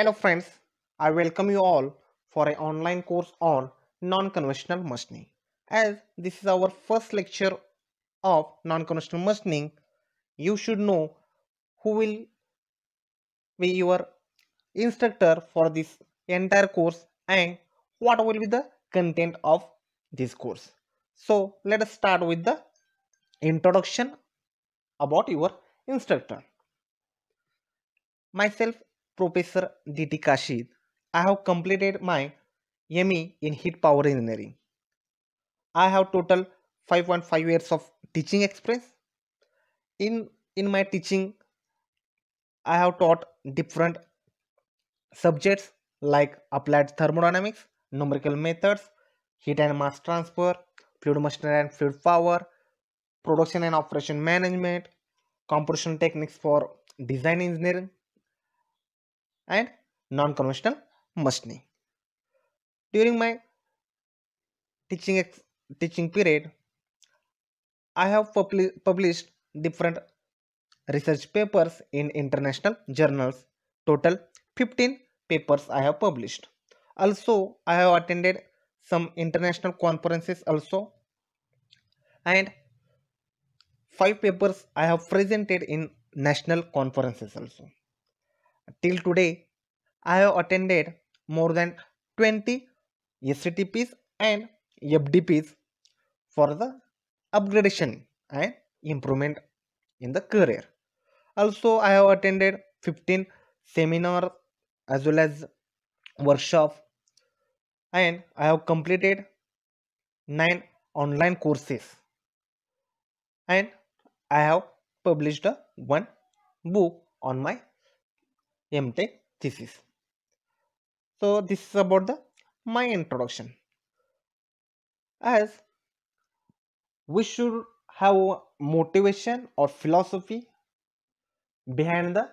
Hello friends, I welcome you all for an online course on non-conventional machining. As this is our first lecture of non-conventional machining, you should know who will be your instructor for this entire course and what will be the content of this course. So let us start with the introduction about your instructor. Myself Professor D.T. Kashid. I have completed my ME in heat power engineering. I have total 5.5 years of teaching experience. In, in my teaching, I have taught different subjects like applied thermodynamics, numerical methods, heat and mass transfer, fluid machinery and fluid power, production and operation management, compression techniques for design engineering, and non-conventional machining. During my teaching, teaching period, I have publi published different research papers in international journals. Total 15 papers I have published. Also, I have attended some international conferences also and five papers I have presented in national conferences also. Till today, I have attended more than 20 STPs and FDPs for the upgradation and improvement in the career. Also, I have attended 15 seminars as well as workshop and I have completed 9 online courses and I have published one book on my M thesis. So this is about the my introduction. As we should have motivation or philosophy behind the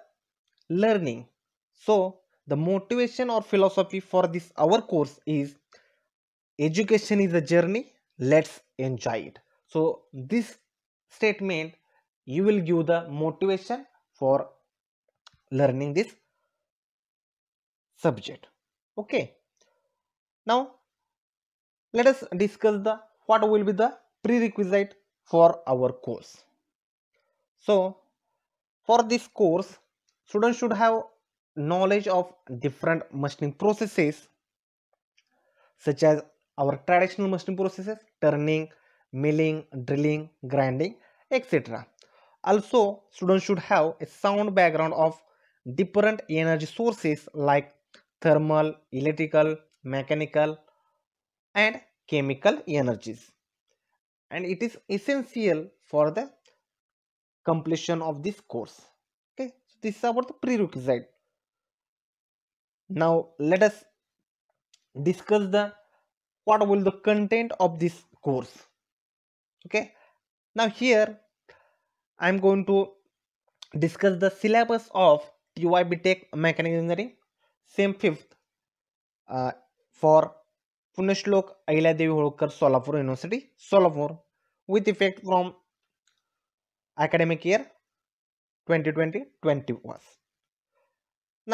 learning. So the motivation or philosophy for this our course is education is a journey let's enjoy it so this statement you will give the motivation for learning this subject okay now let us discuss the what will be the prerequisite for our course so for this course students should have knowledge of different machining processes such as our traditional machining processes turning milling drilling grinding etc also students should have a sound background of different energy sources like thermal, electrical, mechanical and chemical energies and it is essential for the completion of this course okay so this is about the prerequisite now let us discuss the what will the content of this course okay now here i am going to discuss the syllabus of tyb tech mechanical engineering same fifth for fifth for Aila Devi Holkar Solapur University, Solapur with effect from academic year 2020-21.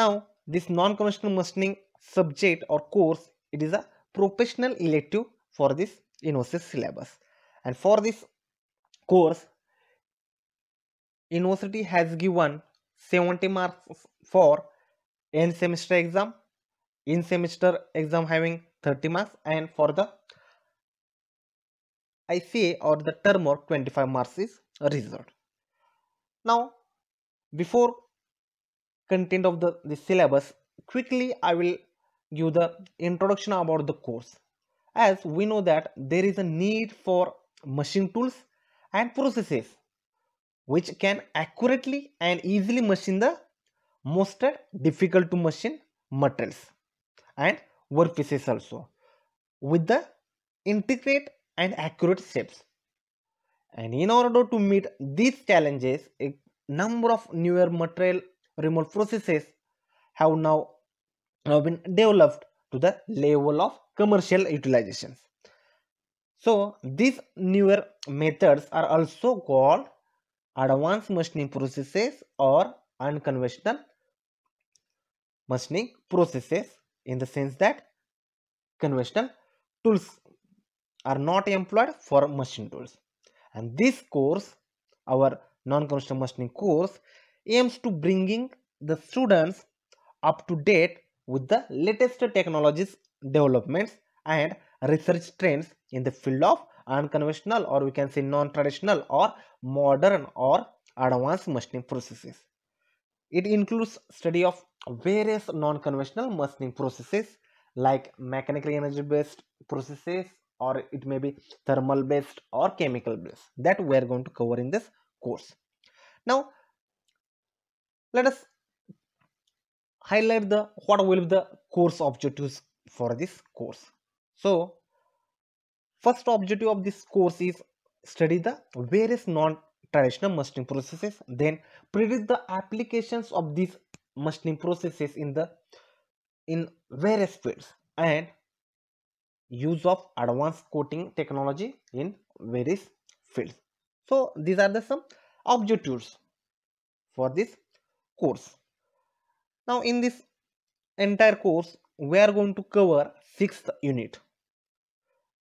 Now, this non-conventional machining subject or course, it is a professional elective for this university syllabus. And for this course, university has given 70 marks for end semester exam in semester exam having 30 marks and for the ICA or the term or 25 marks is result. Now before content of the, the syllabus quickly I will give the introduction about the course as we know that there is a need for machine tools and processes which can accurately and easily machine the most difficult to machine metals and workpieces also with the intricate and accurate steps. And in order to meet these challenges, a number of newer material removal processes have now, now been developed to the level of commercial utilization So these newer methods are also called advanced machining processes or unconventional machining processes in the sense that conventional tools are not employed for machine tools and this course our non-conventional machining course aims to bringing the students up to date with the latest technologies developments and research trends in the field of unconventional or we can say non-traditional or modern or advanced machining processes. It includes study of various non-conventional machining processes like mechanically energy based processes or it may be thermal based or chemical based that we are going to cover in this course now let us highlight the what will be the course objectives for this course so first objective of this course is study the various non traditional mustering processes then predict the applications of these machining processes in the in various fields and use of advanced coating technology in various fields so these are the some objectives for this course now in this entire course we are going to cover sixth unit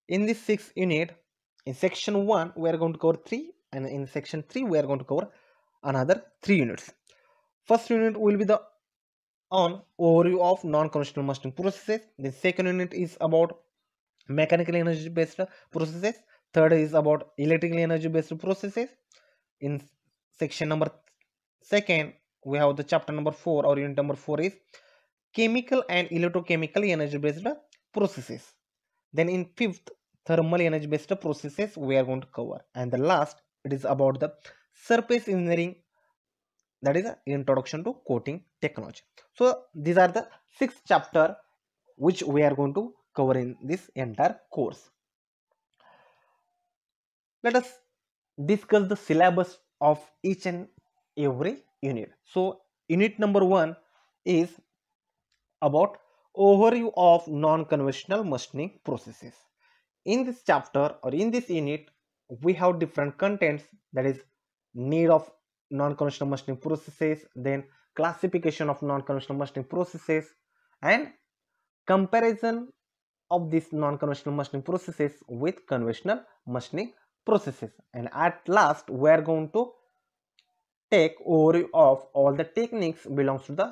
in this sixth unit in section 1 we are going to cover 3 and in section 3 we are going to cover another 3 units First unit will be the on overview of non-conventional mastering processes. The second unit is about mechanical energy based processes. Third is about electrical energy based processes. In section number second, we have the chapter number four or unit number four is chemical and electrochemical energy based processes. Then in fifth, thermal energy based processes we are going to cover. And the last, it is about the surface engineering that is introduction to coating technology so these are the six chapter which we are going to cover in this entire course let us discuss the syllabus of each and every unit so unit number one is about overview of non-conventional machining processes in this chapter or in this unit we have different contents that is need of non-conventional machining processes then classification of non-conventional machining processes and comparison of these non-conventional machining processes with conventional machining processes and at last we are going to take overview of all the techniques belongs to the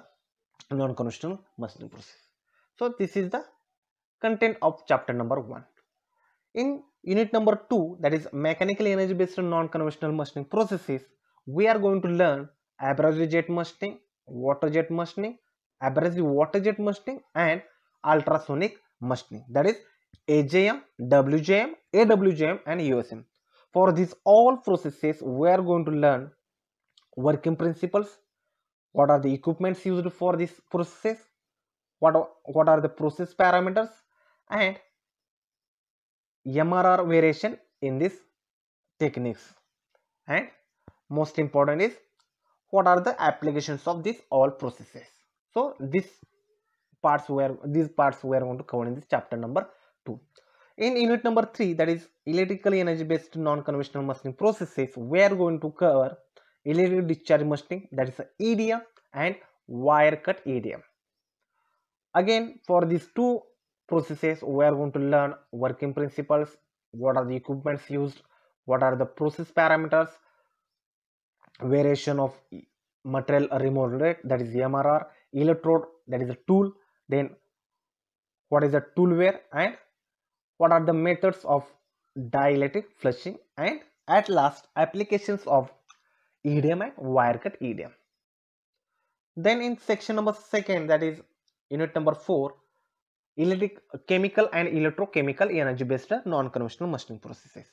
non-conventional machining process so this is the content of chapter number one in unit number two that is mechanical energy based non-conventional machining processes we are going to learn abrasive jet machining, water jet machining, abrasive water jet machining, and ultrasonic machining. that is AJM, WJM, AWJM and USM. For these all processes we are going to learn working principles, what are the equipments used for this process, what are, what are the process parameters and MRR variation in these techniques and most important is what are the applications of these all processes so these parts were these parts were going to cover in this chapter number 2 in unit number 3 that is electrically energy based non-conventional machining processes we are going to cover electric discharge machining that is EDM and wire cut EDM again for these two processes we are going to learn working principles what are the equipments used what are the process parameters variation of material removal rate that is MRR, electrode that is a tool, then what is the tool wear and what are the methods of dielectric flushing and at last applications of EDM and wire cut EDM. Then in section number second that is unit number four electric chemical and electrochemical energy based non-conventional machining processes.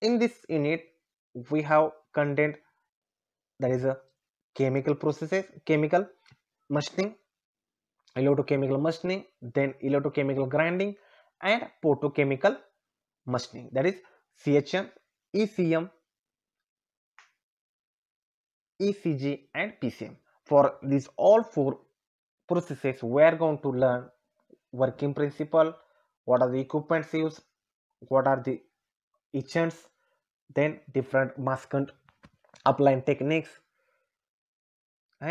In this unit we have content that is a uh, chemical processes chemical machining electrochemical machining then electrochemical grinding and photochemical machining that is CHM, ECM, ECG and PCM for these all four processes we are going to learn working principle what are the equipments used what are the agents then different maskant upline techniques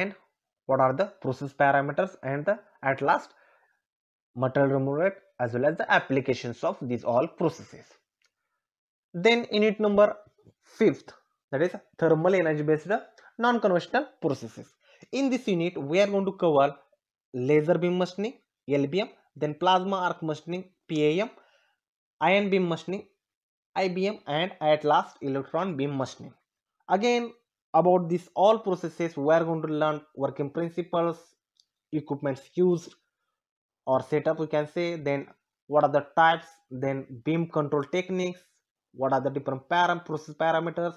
and what are the process parameters and the at last material removal rate as well as the applications of these all processes then unit number fifth that is thermal energy based non-conventional processes in this unit we are going to cover laser beam machining lbm then plasma arc machining pam ion beam machining IBM and at last electron beam machining. Again about this all processes we are going to learn working principles, equipments used or setup we can say then what are the types then beam control techniques what are the different param process parameters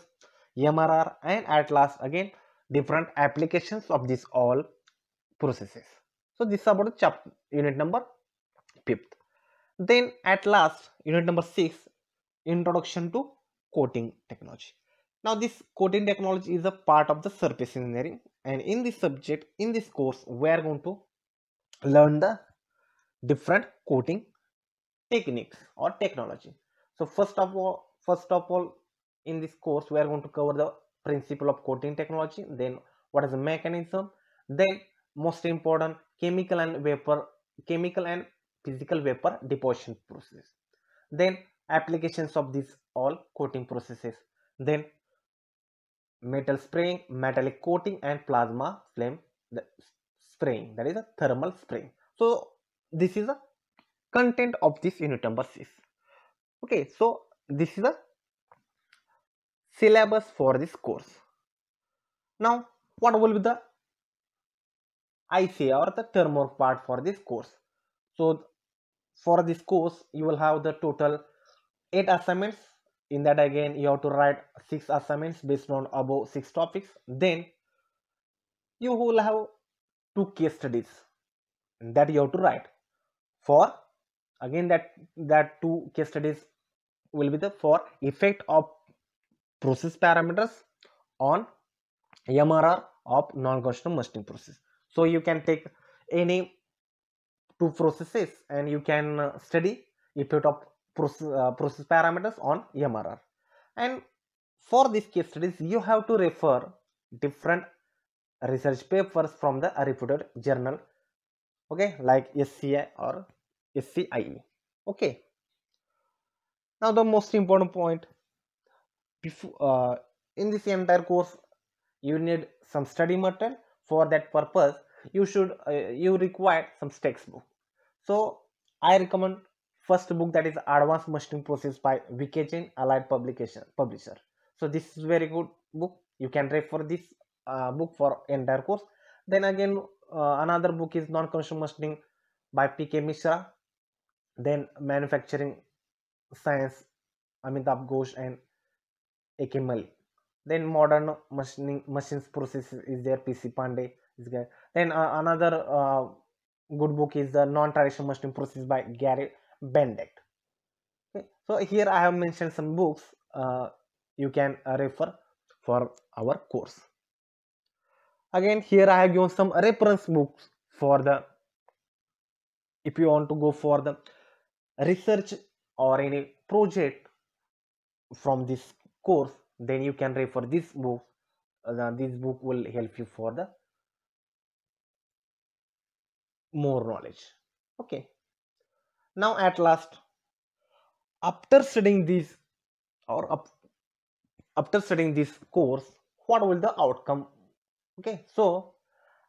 MRR and at last again different applications of these all processes. So this is about the chapter unit number fifth. Then at last unit number six introduction to coating technology now this coating technology is a part of the surface engineering and in this subject in this course we are going to learn the different coating techniques or technology so first of all first of all in this course we are going to cover the principle of coating technology then what is the mechanism then most important chemical and vapor chemical and physical vapor deposition process then applications of these all coating processes then metal spraying metallic coating and plasma flame spraying that is a thermal spraying so this is a content of this unit number 6 okay so this is a syllabus for this course now what will be the ICA or the term part for this course so for this course you will have the total 8 assignments in that again you have to write 6 assignments based on above 6 topics then you will have two case studies that you have to write for again that that two case studies will be the for effect of process parameters on MRR of non-constitutional musting process so you can take any two processes and you can study effect of process, uh, process parameters on MRR. And for this case studies, you have to refer different research papers from the reputed journal, okay, like SCI or SCIE, okay. Now the most important point, before, uh, in this entire course, you need some study material. For that purpose, you should uh, you require some textbook. So I recommend first book that is advanced Machining process by vk jain allied publication publisher so this is very good book you can refer this uh, book for entire course then again uh, another book is non-consumer mustering by pk mishra then manufacturing science amitabh ghosh and ak then modern machining machines process is there pc pandey is there then uh, another uh, good book is the non-traditional machining process by gary Benedict. Okay. So here I have mentioned some books uh, you can refer for our course. Again here I have given some reference books for the if you want to go for the research or any project from this course then you can refer this book uh, this book will help you for the more knowledge okay now at last after studying this or up, after studying this course what will the outcome okay so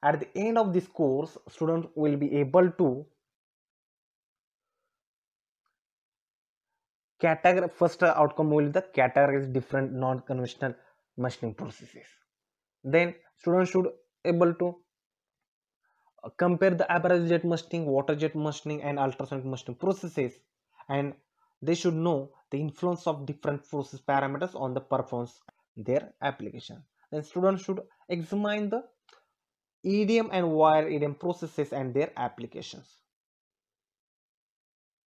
at the end of this course students will be able to categorize first outcome will be the categorize different non-conventional machining processes then students should able to compare the average jet mustering, water jet mustering and ultrasonic mustering processes, and they should know the influence of different process parameters on the performance their application. Then students should examine the EDM and wire EDM processes and their applications.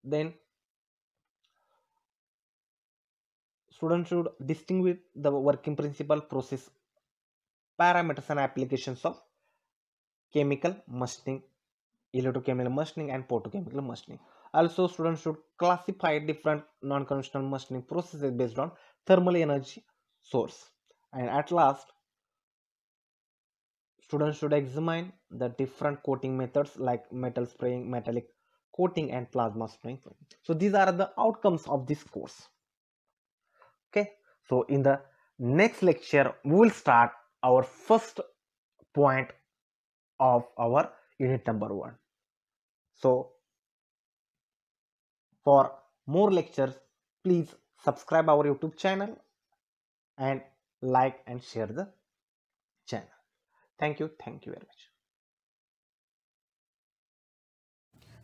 Then students should distinguish the working principle process parameters and applications of chemical machining, electrochemical machining, and photochemical machining. also students should classify different non-conventional machining processes based on thermal energy source and at last students should examine the different coating methods like metal spraying metallic coating and plasma spraying so these are the outcomes of this course okay so in the next lecture we will start our first point of our unit number 1. So for more lectures please subscribe our youtube channel and like and share the channel. Thank you. Thank you very much.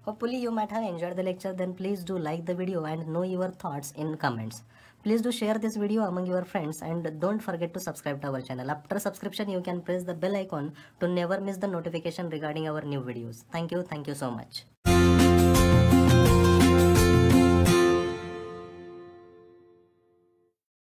Hopefully you might have enjoyed the lecture then please do like the video and know your thoughts in comments. Please do share this video among your friends and don't forget to subscribe to our channel. After subscription, you can press the bell icon to never miss the notification regarding our new videos. Thank you. Thank you so much.